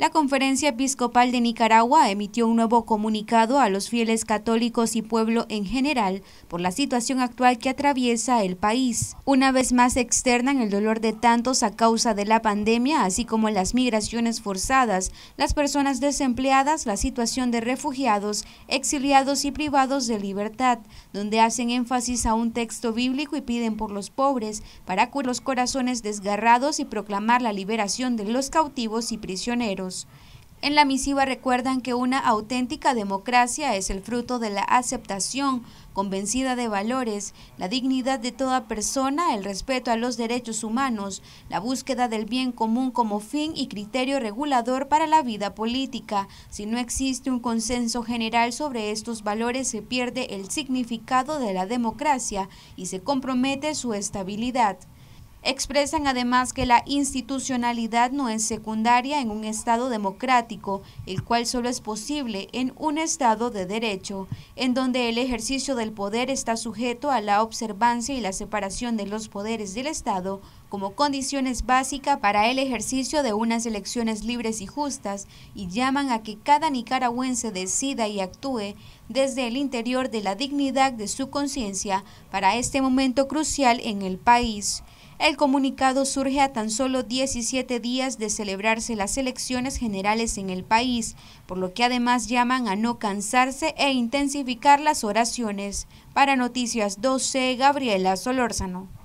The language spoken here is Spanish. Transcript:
La Conferencia Episcopal de Nicaragua emitió un nuevo comunicado a los fieles católicos y pueblo en general por la situación actual que atraviesa el país. Una vez más externan el dolor de tantos a causa de la pandemia, así como las migraciones forzadas, las personas desempleadas, la situación de refugiados, exiliados y privados de libertad, donde hacen énfasis a un texto bíblico y piden por los pobres para curar los corazones desgarrados y proclamar la liberación de los cautivos y prisioneros. En la misiva recuerdan que una auténtica democracia es el fruto de la aceptación convencida de valores, la dignidad de toda persona, el respeto a los derechos humanos, la búsqueda del bien común como fin y criterio regulador para la vida política. Si no existe un consenso general sobre estos valores, se pierde el significado de la democracia y se compromete su estabilidad. Expresan además que la institucionalidad no es secundaria en un Estado democrático, el cual solo es posible en un Estado de derecho, en donde el ejercicio del poder está sujeto a la observancia y la separación de los poderes del Estado como condiciones básicas para el ejercicio de unas elecciones libres y justas y llaman a que cada nicaragüense decida y actúe desde el interior de la dignidad de su conciencia para este momento crucial en el país. El comunicado surge a tan solo 17 días de celebrarse las elecciones generales en el país, por lo que además llaman a no cansarse e intensificar las oraciones. Para Noticias 12, Gabriela Solórzano.